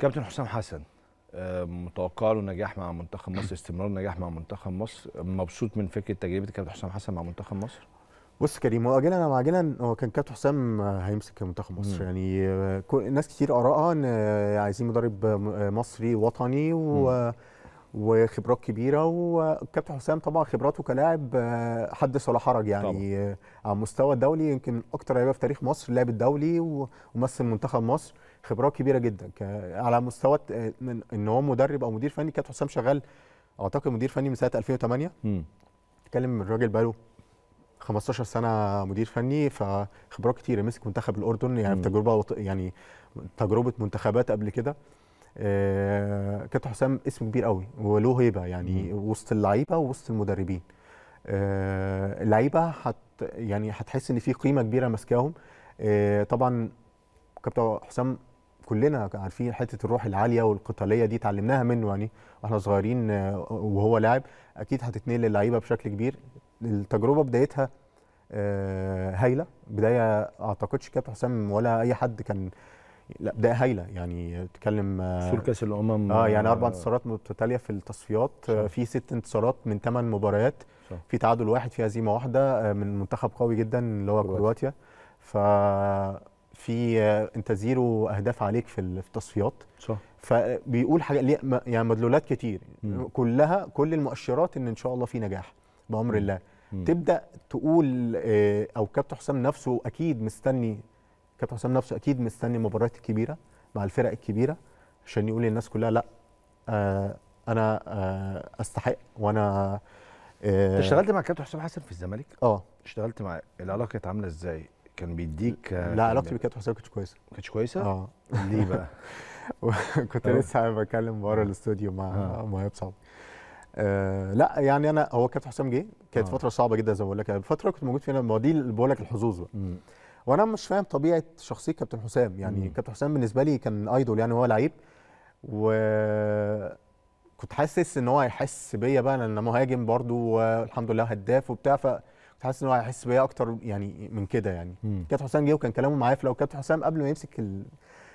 كابتن حسام حسن آه، متوقع له نجاح مع منتخب مصر استمرار نجاح مع منتخب مصر مبسوط من فكره تجربه كابتن حسام حسن مع منتخب مصر بص كريم هو اجلا او عاجلا هو كان كابتن حسام هيمسك منتخب مصر مم. يعني آه، ناس كتير ارائها ان آه، عايزين مدرب مصري وطني و مم. وخبرات كبيره وكابتن حسام طبعا خبراته كلاعب آه، حدث ولا حرج يعني طبعا. آه، على المستوى الدولي يمكن اكتر لعيبه في تاريخ مصر لعب الدولي ومثل منتخب مصر خبرات كبيره جدا على مستوى ان هو مدرب او مدير فني كابتن حسام شغال اعتقد مدير فني من سنه 2008 اتكلم الراجل بقاله 15 سنه مدير فني فخبرات كتيره مسك منتخب الاردن يعني تجربه يعني تجربه منتخبات قبل كده آه، كابتن حسام اسم كبير قوي وله هيبه يعني مم. وسط اللعيبه ووسط المدربين آه، اللعيبه هت يعني هتحس ان في قيمه كبيره ماسكاهم آه، طبعا كابتن حسام كلنا عارفين حته الروح العاليه والقتاليه دي اتعلمناها منه يعني واحنا صغيرين وهو لاعب اكيد هتتنقل للعيبه بشكل كبير التجربه بدايتها هايله بدايه اعتقدش كابتن حسام ولا اي حد كان لا ده هايله يعني تتكلم وصول كاس الامم اه يعني اربع انتصارات متتاليه في التصفيات صح. آه، في ست انتصارات من ثمان مباريات صح. في تعادل واحد في هزيمه واحده آه، من منتخب قوي جدا اللي هو كرواتيا ف في آه، انت زيرو اهداف عليك في التصفيات صح فبيقول حاجه يعني مدلولات كتير م. كلها كل المؤشرات ان ان شاء الله في نجاح بامر الله م. تبدا تقول او كابتن حسام نفسه اكيد مستني كابتن حسام نفسه اكيد مستني المباريات الكبيره مع الفرق الكبيره عشان يقول للناس كلها لا آه انا آه استحق وانا آه اشتغلت مع كابتن حسام حسن في الزمالك؟ اه اشتغلت مع العلاقه كانت عامله ازاي؟ كان بيديك آه، لا علاقتي بكابتن حسام كانت كويسه كانتش كويسه؟ اه ليه بقى؟ كنت لسه بتكلم بره الاستوديو مع آه. مهاب صعب آه لا يعني انا هو كابتن حسام جه كانت آه. فتره صعبه جدا زي ما بقول لك الفتره كنت موجود فيها ما دي بقول لك الحظوظ بقى وانا مش فاهم طبيعه شخصيه كابتن حسام يعني مم. كابتن حسام بالنسبه لي كان ايدول يعني هو لعيب و كنت حاسس ان هو هيحس بيا بقى انا مهاجم برده والحمد لله هداف وبتاع ف حاسس ان هو هيحس بيا اكتر يعني من كده يعني كابتن حسام جه وكان كلامه معايا لو كابتن حسام قبل ما يمسك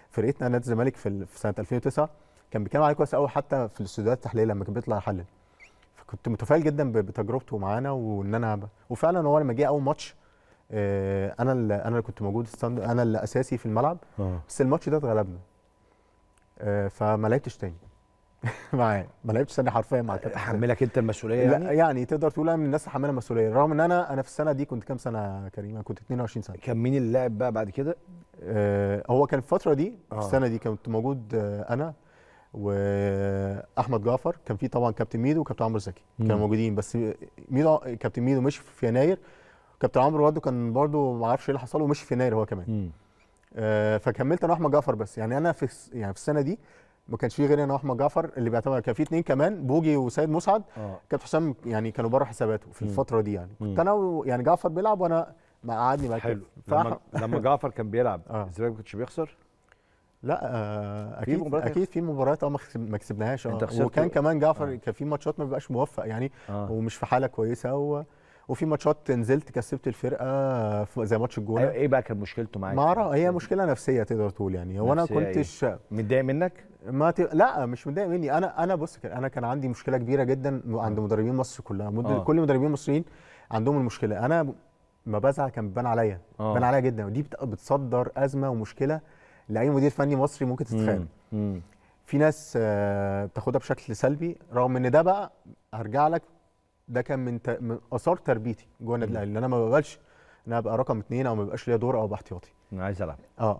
فرقتنا نادي الزمالك في سنه 2009 كان بيتكلم عليه كويس قوي حتى في الاستوديوهات التحليليه لما كان بيطلع يحلل فكنت متفائل جدا بتجربته معانا وان انا وفعلا هو لما جه اول ماتش آه، انا اللي انا اللي كنت موجود ستاند انا اللي اساسي في الملعب أوه. بس الماتش ده اتغلبنا آه، فما لعبتش تاني معاه ما لعبتش تاني حرفيا مع الكابتن حملك انت المسؤوليه يعني؟ لا يعني تقدر تقول انا من الناس اللي حملها المسؤوليه رغم ان انا انا في السنه دي كنت كام سنه كريم انا كنت 22 سنه كان مين اللي لعب بقى بعد كده؟ آه، هو كان الفتره دي أوه. في السنه دي كنت موجود انا واحمد جعفر كان في طبعا كابتن ميدو وكابتن عمرو زكي كانوا موجودين بس ميدو كابتن ميدو مشي في يناير كابتن عمرو برده كان برده ما اعرفش ايه اللي حصل له ومشي في يناير هو كمان آه فكملت انا واحمد جعفر بس يعني انا في يعني في السنه دي ما كانش فيه غير انا واحمد جعفر اللي بيعتمد كان في اثنين كمان بوجي وسيد مسعد آه. كابتن حسام يعني كانوا بره حساباته في الفتره دي يعني كنت انا يعني جعفر بيلعب وانا ما قعدني بقى حلو لما, لما جعفر كان بيلعب آه. الزمالك ما كانش بيخسر لا آه، اكيد في اكيد في مباريات اه ما كسبناهاش اه وكان كمان جعفر آه. كان في ماتشات ما بيبقاش موفق يعني آه. ومش في حاله كويسه هو وفي ماتشات نزلت كسبت الفرقه زي ماتش الجونه أيوة ايه بقى كان مشكلته معاك؟ ما هي مشكله نفسيه تقدر تقول يعني هو انا أيوة. كنتش إيه؟ متضايق منك؟ ما ت... لا مش متضايق مني انا انا بص انا كان عندي مشكله كبيره جدا عند آه. مدربين مصر كلها مد... آه. كل مدربين مصريين عندهم المشكله انا ما بزعل كان بيبان عليا آه. بان عليا جدا ودي بتصدر ازمه ومشكله لاي مدير فني مصري ممكن تتخيل في ناس آه، بتاخدها بشكل سلبي رغم ان ده بقى هرجع لك ده كان من, ت... من اثار تربيتي جوه النادي الاهلي ان انا ما ببقاش ان انا ابقى رقم اثنين او ما بقاش ليا دور او احتياطي انا عايز العب اه